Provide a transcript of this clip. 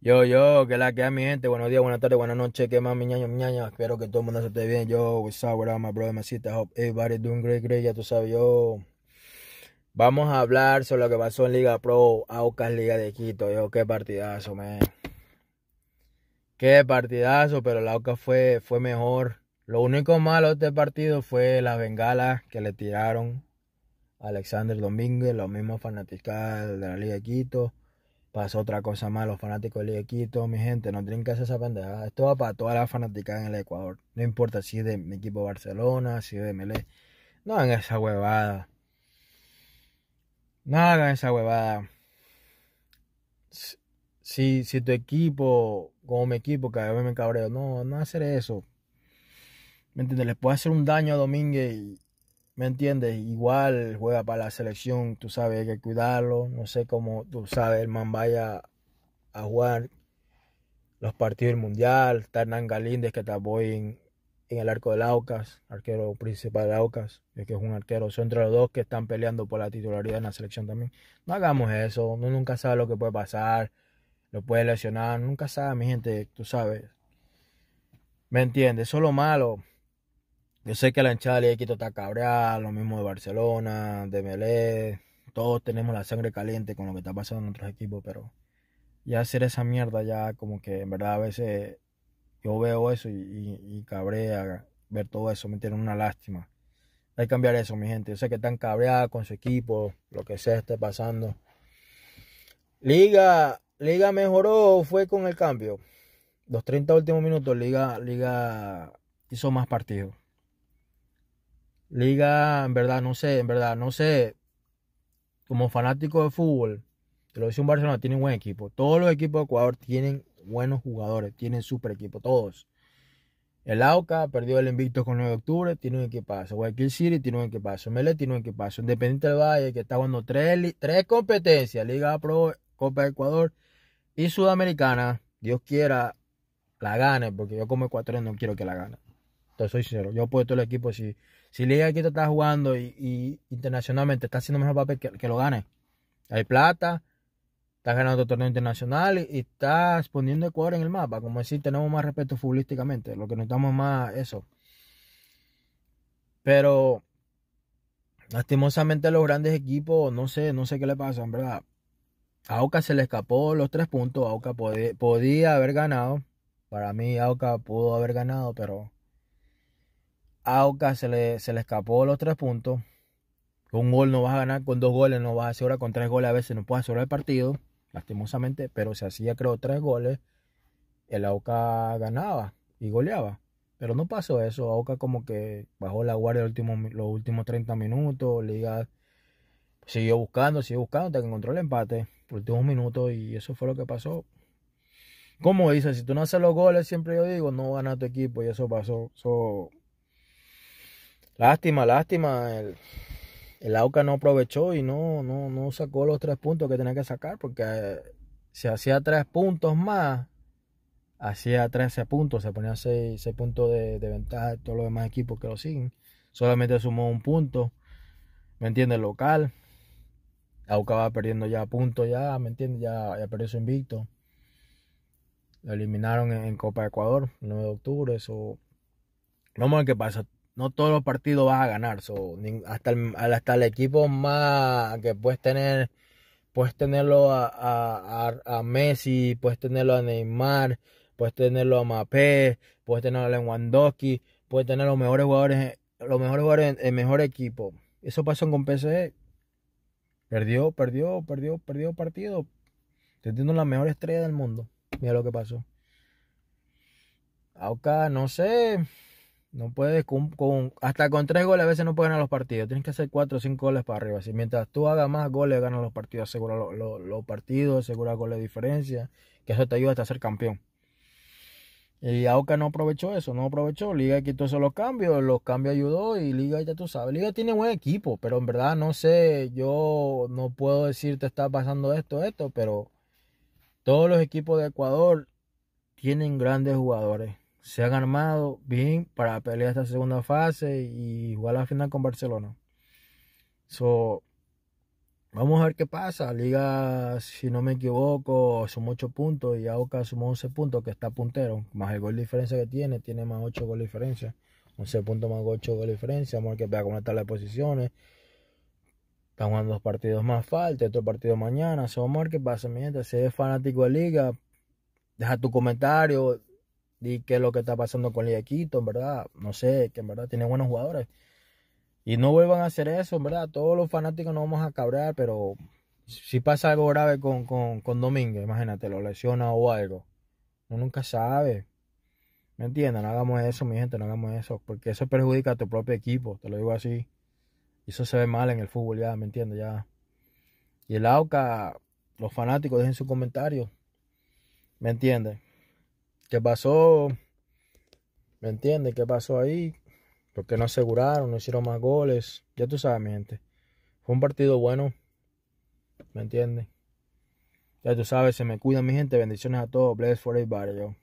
Yo, yo, que la que a mi gente, buenos días, buenas tardes, buenas noches, que más mi ñaño, mi espero que todo el mundo se esté bien, yo, what's up, up, my brother, my sister, hope everybody doing great, great, ya tú sabes, yo, vamos a hablar sobre lo que pasó en Liga Pro, Aucas Liga de Quito, yo, qué partidazo, man, qué partidazo, pero la Aucas fue, fue mejor, lo único malo de este partido fue las bengalas que le tiraron a Alexander Domínguez, los mismos fanaticales de la Liga de Quito, Pasó otra cosa más, los fanáticos del Quito, mi gente, no tienen que esa pendejada. Esto va para todas las fanáticas en el Ecuador. No importa si es de mi equipo Barcelona, si es de Melé. No hagan esa huevada. No hagan esa huevada. Si, si tu equipo, como mi equipo, cada vez me cabreo, no, no hacer eso. ¿Me entiendes? Les puede hacer un daño a Domínguez y, ¿Me entiendes? Igual juega para la selección, tú sabes, hay que cuidarlo. No sé cómo, tú sabes, el man vaya a jugar los partidos del Mundial. Está Hernán Galíndez, que está voy en, el arco del Aucas, arquero principal de Aucas, que es un arquero. Son entre los dos que están peleando por la titularidad en la selección también. No hagamos eso, uno nunca sabe lo que puede pasar, lo puede lesionar, nunca sabe, mi gente, tú sabes. ¿Me entiendes? Eso es lo malo. Yo sé que la hinchada de Quito está cabreada, lo mismo de Barcelona, de Melé. Todos tenemos la sangre caliente con lo que está pasando en otros equipos, pero ya hacer esa mierda ya como que en verdad a veces yo veo eso y, cabrea ver todo eso, me tiene una lástima. Hay que cambiar eso, mi gente. Yo sé que están cabreadas con su equipo, lo que sea esté pasando. Liga, Liga mejoró fue con el cambio. Los 30 últimos minutos, Liga, Liga hizo más partidos liga, en verdad, no sé, en verdad, no sé. Como fanático de fútbol, te lo dice un Barcelona, tiene un buen equipo. Todos los equipos de Ecuador tienen buenos jugadores, tienen super equipo, todos. El AUCA perdió el invicto con 9 de octubre, tiene un equipazo. Guayaquil City tiene un equipazo. Mele tiene un equipazo. Independiente del Valle, que está jugando tres, tres competencias: Liga Pro, Copa de Ecuador y Sudamericana. Dios quiera la gane, porque yo como ecuatoriano no quiero que la gane soy sincero. Yo todo el equipo. Si, si Liga Quito está jugando y, internacionalmente está haciendo mejor papel, que, lo gane. Hay plata, estás ganando torneo internacional y, está estás poniendo cuadro en el mapa. Como decir, tenemos más respeto futbolísticamente. Lo que necesitamos más eso. Pero lastimosamente los grandes equipos, no sé, no sé qué le pasa, en verdad. A Oca se le escapó los tres puntos. A podía, podía haber ganado. Para mí, Auca pudo haber ganado, pero Oca se le, se le escapó los tres puntos. Con un gol no vas a ganar, con dos goles no vas a asegurar, con tres goles a veces no puedes asegurar el partido, lastimosamente, pero se hacía creo tres goles, el AOCA ganaba y goleaba. Pero no pasó eso, Aoka como que bajó la guardia los últimos, los últimos 30 minutos, Liga siguió buscando, siguió buscando hasta que encontró el empate, los últimos minutos y eso fue lo que pasó. Como dices si tú no haces los goles, siempre yo digo, no gana tu equipo y eso pasó. Lástima, lástima. El, AUCA no aprovechó y no, no, sacó los tres puntos que tenía que sacar porque eh, si hacía tres puntos más, hacía 13 puntos, se ponía seis puntos de, ventaja de todos los demás equipos que lo siguen. Solamente sumó un punto, ¿me el Local. AUCA va perdiendo ya puntos, ya, ¿me entiende Ya, ya perdió su invicto. Lo eliminaron en, Copa de Ecuador, el 9 de octubre, eso... Vamos pasa no todos los partidos vas a ganar. hasta, el, equipo más que puedes tener, puedes tenerlo a, Messi, puedes tenerlo a Neymar, puedes tenerlo a Mapé, puedes tenerlo a Lewandowski, puedes tener los mejores jugadores, los mejores jugadores, el mejor equipo. Eso pasó con PSG. Perdió, perdió, perdió, perdió partido. Teniendo la mejor estrella del mundo. Mira lo que pasó. Acá, no sé. No puedes, con, hasta con tres goles a veces no puedes ganar los partidos. Tienes que hacer cuatro o cinco goles para arriba. Si mientras tú hagas más goles, ganas los partidos, asegura los, partidos, asegura goles de diferencia, que eso te ayuda hasta ser campeón. Y Auca no aprovechó eso, no aprovechó. Liga quitó eso los cambios, los cambios ayudó y Liga ya tú sabes. Liga tiene buen equipo, pero en verdad no sé, yo no puedo decirte está pasando esto, esto, pero todos los equipos de Ecuador tienen grandes jugadores se han armado bien para pelear esta segunda fase y jugar la final con Barcelona. So, vamos a ver qué pasa. Liga, si no me equivoco, sumó 8 puntos y Aoka sumó 11 puntos, que está puntero. Más el gol de diferencia que tiene, tiene más 8 gol de diferencia. 11 puntos más 8 gol de diferencia. Vamos a ver qué pasa con posiciones. Están jugando dos partidos más falta, otro partido mañana. vamos a ver qué pasa, mi Si eres fanático de Liga, deja tu comentario y qué es lo que está pasando con el Quito, en verdad. No sé, que en verdad tiene buenos jugadores. Y no vuelvan a hacer eso, en verdad. Todos los fanáticos nos vamos a cabrear, pero si pasa algo grave con, con, Domínguez, imagínate, lo lesiona o algo. Uno nunca sabe. ¿Me entienden? No hagamos eso, mi gente, no hagamos eso. Porque eso perjudica a tu propio equipo, te lo digo así. Y eso se ve mal en el fútbol, ya, ¿me entiende Ya. Y el AUCA, los fanáticos, dejen su comentario. ¿Me entienden? ¿Qué pasó? ¿Me entiendes? ¿Qué pasó ahí? porque no aseguraron? ¿No hicieron más goles? Ya tú sabes, mi gente. Fue un partido bueno. ¿Me entiendes? Ya tú sabes, se me cuida mi gente. Bendiciones a todos. Bless for everybody,